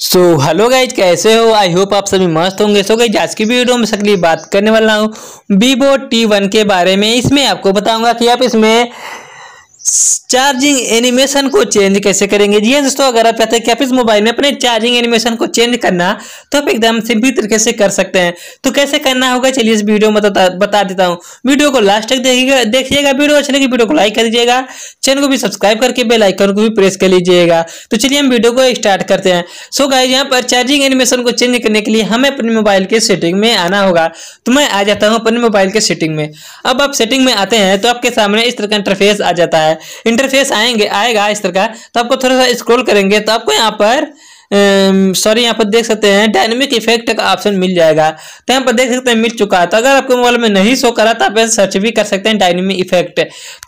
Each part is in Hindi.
सो हेलो गाइज कैसे हो आई होप आप सभी मस्त होंगे सो गाइज आज की वीडियो में सकली बात करने वाला हूँ वीवो टी वन के बारे में इसमें आपको बताऊंगा कि आप इसमें चार्जिंग एनिमेशन को चेंज कैसे करेंगे जी हाँ दोस्तों अगर आप चाहते हैं कि आप इस मोबाइल में अपने चार्जिंग एनिमेशन को चेंज करना तो आप एकदम सिंपल तरीके से कर सकते हैं तो कैसे करना होगा चलिए इस वीडियो में तो बता देता हूँ वीडियो को लास्ट तक देखिएगा देखिएगा वीडियो अच्छी लगी वीडियो को लाइक कर दीजिएगा चैनल को भी सब्सक्राइब करके बेल आइकन को भी प्रेस कर लीजिएगा तो चलिए हम वीडियो को स्टार्ट करते हैं सो so यहाँ पर चार्जिंग एनिमेशन को चेंज करने के लिए हमें अपने मोबाइल के सेटिंग में आना होगा तो मैं आ जाता हूँ अपने मोबाइल के सेटिंग में अब आप सेटिंग में आते हैं तो आपके सामने इस तरह का इंटरफेस आ जाता है इंटरफेस आएंगे आएगा इस तरह का तो आपको थोड़ा सा स्क्रॉल करेंगे तो आपको यहाँ पर सॉरी यहाँ पर देख सकते हैं डायनेमिक इफेक्ट का ऑप्शन मिल जाएगा तो यहाँ पर देख सकते हैं मिल चुका है तो अगर आपके मोबाइल में नहीं शो करा तो आप सर्च भी कर सकते हैं डायनेमिक इफेक्ट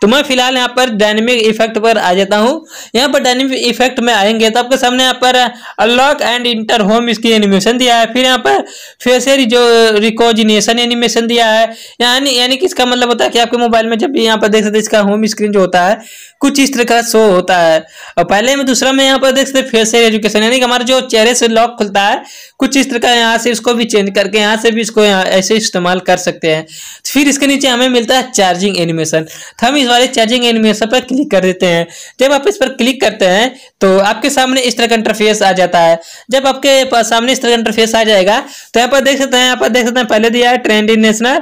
तो मैं फिलहाल यहाँ पर डायनेमिक इफेक्ट पर आ जाता हूँ यहाँ पर डायनेमिक इफेक्ट में आएंगे तो आपके सामने यहाँ पर अनलॉक एंड इंटर होम इसकी एनिमेशन दिया है फिर यहाँ पर फेसर जो रिकॉजिनेशन एनिमेशन दिया है यानी यानी कि इसका मतलब होता है कि आपके मोबाइल में जब भी यहाँ पर देख सकते हैं इसका होम स्क्रीन जो होता है कुछ इस तरह का शो होता है और पहले में दूसरा में यहाँ पर देख सकते फेसर एजुकेशन यानी हमारा जो चेहरे से लॉक खुलता है कुछ इस तरह का यहाँ से इसको भी चेंज करके यहाँ से भी इसको ऐसे इस्तेमाल कर सकते हैं फिर इसके नीचे हमें मिलता है चार्जिंग एनिमेशन तो हम इस वाले चार्जिंग एनिमेशन पर क्लिक कर देते हैं जब आप इस पर क्लिक करते हैं तो आपके सामने इस तरह का इंटरफेस आ जाता है जब आपके सामने इस तरह का इंटरफेस आ जाएगा तो यहाँ पर देख सकते हैं यहाँ पर देख सकते हैं पहले दिया है ट्रेंड इन नेशनल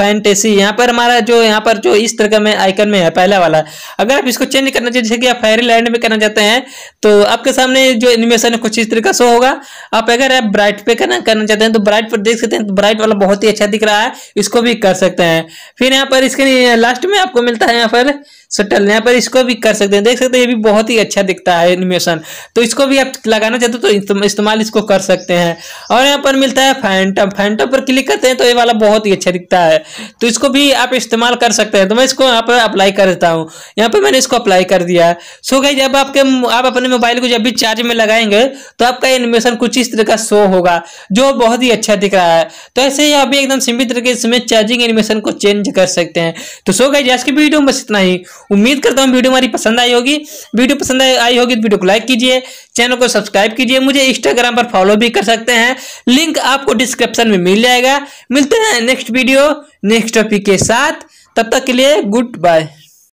फैंटेसी यहाँ पर हमारा जो यहाँ पर जो इस तरह का में आइकन में है पहला वाला अगर आप इसको चेंज करना चाहिए जैसे कि आप फेरी लैंड में करना चाहते हैं तो आपके सामने जो एनिमेशन ना कुछ इस तरीके से होगा आप अगर आप ब्राइट पे करना करना चाहते हैं तो ब्राइट पर देख सकते हैं तो ब्राइट वाला बहुत ही अच्छा दिख रहा है इसको भी कर सकते हैं फिर यहाँ पर इसके लास्ट में आपको मिलता है यहाँ पर सो so, टलने पर इसको भी कर सकते हैं देख सकते हैं ये भी बहुत ही अच्छा दिखता है एनिमेशन तो इसको भी आप लगाना चाहते हो तो इस्तेमाल इसको कर सकते हैं और यहाँ पर मिलता है फैंटम फैंटम पर क्लिक करते हैं तो ये वाला बहुत ही अच्छा दिखता है तो इसको भी आप इस्तेमाल कर सकते हैं तो मैं इसको यहाँ पर अप्लाई कर देता हूँ यहाँ पर मैंने इसको अप्लाई कर दिया है सो गई जब आपके आप अपने मोबाइल को जब भी चार्ज में लगाएंगे तो आपका एनिमेशन कुछ इस तरह का शो होगा जो बहुत ही अच्छा दिख रहा है तो ऐसे ही आप एकदम सीमित तरीके से चार्जिंग एनिमेशन को चेंज कर सकते हैं तो सो गई आज की वीडियो बस इतना ही उम्मीद करता हूँ वीडियो हमारी पसंद आई होगी वीडियो पसंद आई होगी तो वीडियो को लाइक कीजिए चैनल को सब्सक्राइब कीजिए मुझे इंस्टाग्राम पर फॉलो भी कर सकते हैं लिंक आपको डिस्क्रिप्शन में मिल जाएगा मिलते हैं नेक्स्ट वीडियो नेक्स्ट टॉपिक के साथ तब तक के लिए गुड बाय